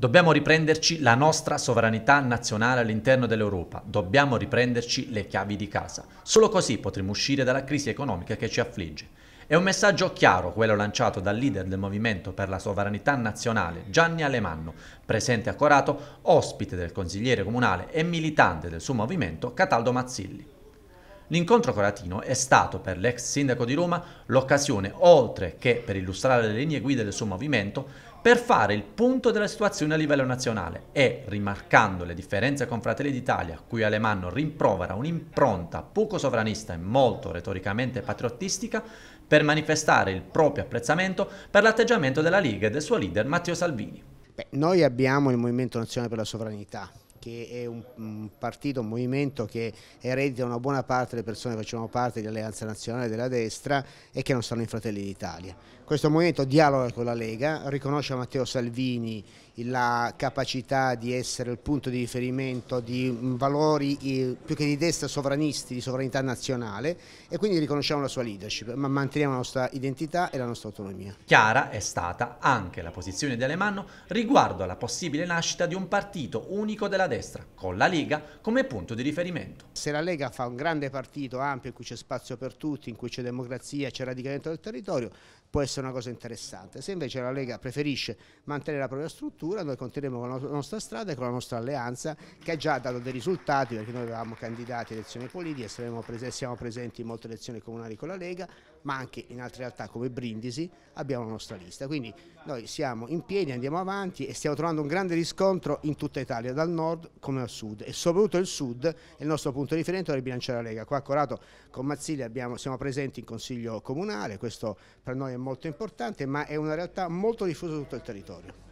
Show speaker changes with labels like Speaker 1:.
Speaker 1: Dobbiamo riprenderci la nostra sovranità nazionale all'interno dell'Europa, dobbiamo riprenderci le chiavi di casa. Solo così potremo uscire dalla crisi economica che ci affligge. È un messaggio chiaro quello lanciato dal leader del Movimento per la Sovranità Nazionale, Gianni Alemanno, presente a Corato, ospite del consigliere comunale e militante del suo movimento, Cataldo Mazzilli. L'incontro coratino è stato per l'ex sindaco di Roma l'occasione, oltre che per illustrare le linee guida del suo movimento, per fare il punto della situazione a livello nazionale e, rimarcando le differenze con Fratelli d'Italia, cui Alemanno rimprovera un'impronta poco sovranista e molto retoricamente patriottistica, per manifestare il proprio apprezzamento per l'atteggiamento della Liga e del suo leader Matteo Salvini. Beh, noi
Speaker 2: abbiamo il Movimento Nazionale per la Sovranità,
Speaker 1: che è un, un
Speaker 2: partito, un movimento che eredita una buona parte delle persone che facevano parte dell'Alleanza Nazionale della Destra e che non sono i Fratelli d'Italia. Questo movimento dialoga con la Lega, riconosce Matteo Salvini la capacità di essere il punto di riferimento di valori eh, più che di destra sovranisti, di sovranità nazionale e quindi riconosciamo la sua leadership, ma manteniamo la nostra
Speaker 1: identità e la nostra autonomia. Chiara è stata anche la posizione di Alemanno riguardo alla possibile nascita di un partito unico della destra, con la Lega come punto di riferimento.
Speaker 2: Se la Lega fa un grande partito ampio in cui c'è spazio per tutti, in cui c'è democrazia, c'è radicamento del territorio, può essere una cosa interessante. Se invece la Lega preferisce mantenere la propria struttura, noi continueremo con la nostra strada e con la nostra alleanza che ha già dato dei risultati perché noi avevamo candidati a elezioni politiche, prese, siamo presenti in molte elezioni comunali con la Lega, ma anche in altre realtà come Brindisi abbiamo la nostra lista. Quindi noi siamo in piedi, andiamo avanti e stiamo trovando un grande riscontro in tutta Italia, dal nord come al sud e soprattutto il sud è il nostro punto punto di riferimento del bilancio della Lega. Qua a Corato con Mazzilli abbiamo, siamo presenti in Consiglio Comunale, questo per noi è molto importante, ma è una realtà molto diffusa su tutto il territorio.